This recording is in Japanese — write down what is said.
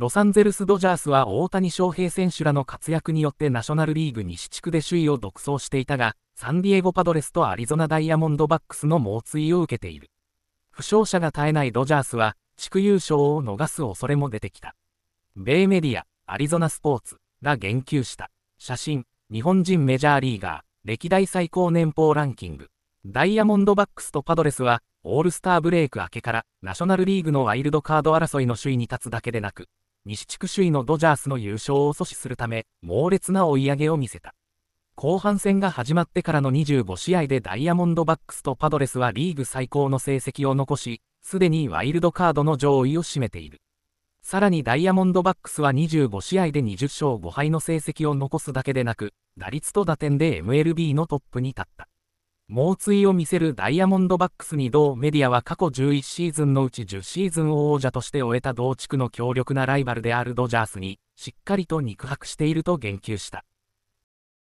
ロサンゼルス・ドジャースは大谷翔平選手らの活躍によってナショナルリーグ西地区で首位を独走していたが、サンディエゴ・パドレスとアリゾナ・ダイヤモンドバックスの猛追を受けている。負傷者が絶えないドジャースは、地区優勝を逃す恐れも出てきた。米メディア、アリゾナスポーツが言及した。写真、日本人メジャーリーガー、歴代最高年俸ランキング。ダイヤモンドバックスとパドレスは、オールスターブレイク明けから、ナショナルリーグのワイルドカード争いの首位に立つだけでなく、西地区首位のドジャースの優勝を阻止するため、猛烈な追い上げを見せた。後半戦が始まってからの25試合でダイヤモンドバックスとパドレスはリーグ最高の成績を残し、すでにワイルドカードの上位を占めている。さらにダイヤモンドバックスは25試合で20勝5敗の成績を残すだけでなく、打率と打点で MLB のトップに立った。猛追を見せるダイヤモンドバックスに同メディアは過去11シーズンのうち10シーズンを王者として終えた同地区の強力なライバルであるドジャースにしっかりと肉薄していると言及した。